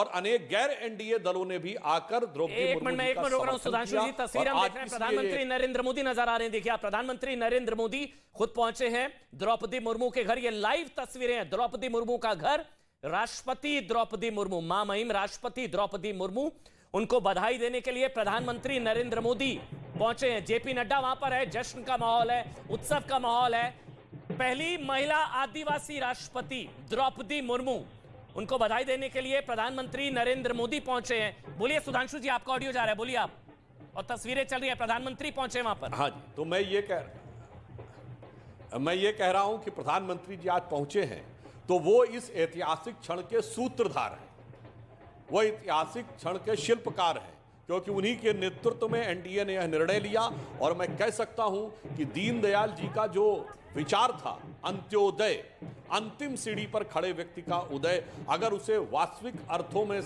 और अनेक गैर एनडीए दलों ने भी आकर द्रौपदी सुधांशु जी तस्वीर हम देख रहे हैं प्रधानमंत्री नरेंद्र मोदी नजर आ रहे हैं देखिए प्रधानमंत्री नरेंद्र मोदी खुद पहुंचे हैं द्रौपदी मुर्मू के घर ये लाइव तस्वीरें हैं द्रौपदी मुर्मू का घर राष्ट्रपति द्रौपदी मुर्मू मा महिम राष्ट्रपति द्रौपदी मुर्मू उनको बधाई देने के लिए प्रधानमंत्री नरेंद्र मोदी पहुंचे हैं जेपी नड्डा वहां पर है जश्न का माहौल है उत्सव का माहौल है पहली महिला आदिवासी राष्ट्रपति द्रौपदी मुर्मू उनको बधाई देने के लिए प्रधानमंत्री नरेंद्र मोदी पहुंचे हैं बोलिए सुधांशु जी आपका ऑडियो जा रहा है बोलिए आप और तस्वीरें चल रही है प्रधानमंत्री पहुंचे वहां पर हाँ जी तो मैं ये कह मैं ये कह रहा हूं कि प्रधानमंत्री जी आज पहुंचे हैं तो वो इस ऐतिहासिक क्षण के सूत्रधार हैं वो ऐतिहासिक क्षण के शिल्पकार हैं क्योंकि उन्हीं के नेतृत्व में एनडीए ने यह निर्णय लिया और मैं कह सकता हूं कि दीनदयाल जी का जो विचार था अंत्योदय अंतिम सीढ़ी पर खड़े व्यक्ति का उदय अगर उसे वास्तविक अर्थों में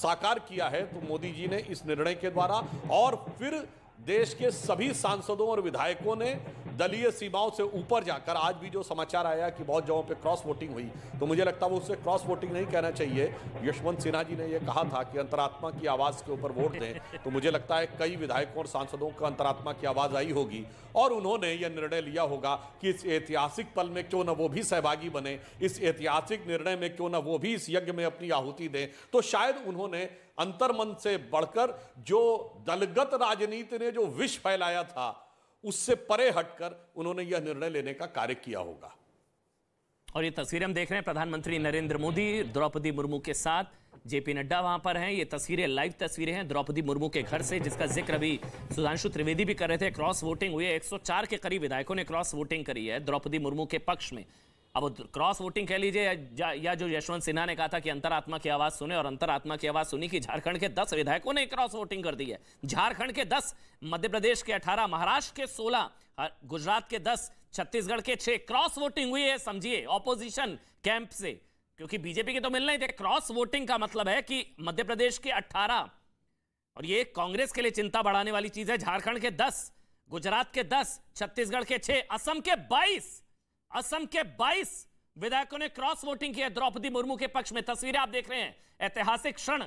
साकार किया है तो मोदी जी ने इस निर्णय के द्वारा और फिर देश के सभी सांसदों और विधायकों ने दलीय सीमाओं से ऊपर जाकर आज भी जो समाचार आया कि बहुत जगहों पे क्रॉस वोटिंग हुई तो मुझे लगता है वो उसे क्रॉस वोटिंग नहीं कहना चाहिए यशवंत सिन्हा जी ने ये कहा था कि अंतरात्मा की आवाज़ के ऊपर वोट दें तो मुझे लगता है कई विधायकों और सांसदों का अंतरात्मा की आवाज़ आई होगी और उन्होंने यह निर्णय लिया होगा कि इस ऐतिहासिक पल में क्यों ना वो भी सहभागी बने इस ऐतिहासिक निर्णय में क्यों ना वो भी इस यज्ञ में अपनी आहुति दें तो शायद उन्होंने अंतर्मन से बढ़कर जो दलगत राजनीति ने जो विष फैलाया था उससे परे हटकर उन्होंने यह निर्णय लेने का कार्य किया होगा और ये तस्वीरें हम देख रहे हैं प्रधानमंत्री नरेंद्र मोदी द्रौपदी मुर्मू के साथ जेपी नड्डा वहां पर हैं ये तस्वीरें लाइव तस्वीरें हैं द्रौपदी मुर्मू के घर से जिसका जिक्र अभी सुधांशु त्रिवेदी भी कर रहे थे क्रॉस वोटिंग हुई है 104 के करीब विधायकों ने क्रॉस वोटिंग करी है द्रौपदी मुर्मू के पक्ष में अब क्रॉस वोटिंग कह लीजिए या, जो यशवंत सिन्हा ने कहा था कि अंतरात्मा की आवाज सुने और अंतरात्मा की आवाज सुनी कि झारखंड के दस विधायकों ने क्रॉस वोटिंग कर दी है झारखंड के दस मध्य प्रदेश के अठारह महाराष्ट्र के सोलह गुजरात के दस छत्तीसगढ़ के छह क्रॉस वोटिंग हुई है समझिए ऑपोजिशन कैंप से क्योंकि बीजेपी के तो मिलना ही थे क्रॉस वोटिंग का मतलब है कि मध्य प्रदेश के अठारह और ये कांग्रेस के लिए चिंता बढ़ाने वाली चीज है झारखंड के दस गुजरात के दस छत्तीसगढ़ के छह असम के बाईस असम के 22 विधायकों ने क्रॉस वोटिंग की है द्रौपदी मुर्मू के पक्ष में तस्वीरें आप देख रहे हैं ऐतिहासिक क्षण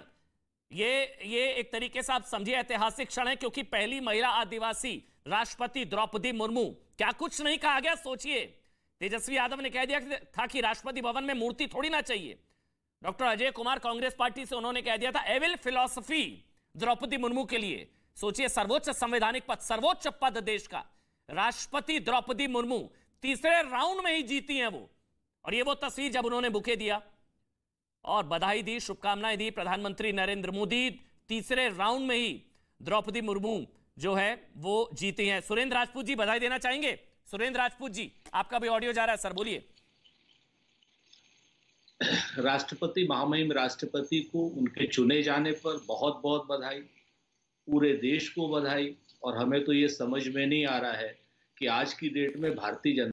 ये ये एक तरीके से आप समझिए ऐतिहासिक क्षण है क्योंकि पहली महिला आदिवासी राष्ट्रपति द्रौपदी मुर्मू क्या कुछ नहीं कहा गया सोचिए तेजस्वी यादव ने कह दिया था कि राष्ट्रपति भवन में मूर्ति थोड़ी ना चाहिए डॉक्टर अजय कुमार कांग्रेस पार्टी से उन्होंने कह दिया था एविल फिलोसफी द्रौपदी मुर्मू के लिए सोचिए सर्वोच्च संवैधानिक पद सर्वोच्च पद देश का राष्ट्रपति द्रौपदी मुर्मू तीसरे राउंड में ही जीती हैं वो और ये वो तस्वीर जब उन्होंने बुके दिया और बधाई दी शुभकामनाएं दी प्रधानमंत्री नरेंद्र मोदी तीसरे राउंड में ही द्रौपदी मुर्मू जो है वो जीती हैं सुरेंद्र राजपूत जी बधाई देना चाहेंगे सुरेंद्र राजपूत जी आपका भी ऑडियो जा रहा है सर बोलिए राष्ट्रपति महामहिम राष्ट्रपति को उनके चुने जाने पर बहुत बहुत बधाई पूरे देश को बधाई और हमें तो ये समझ में नहीं आ रहा है कि आज की डेट में भारतीय जनता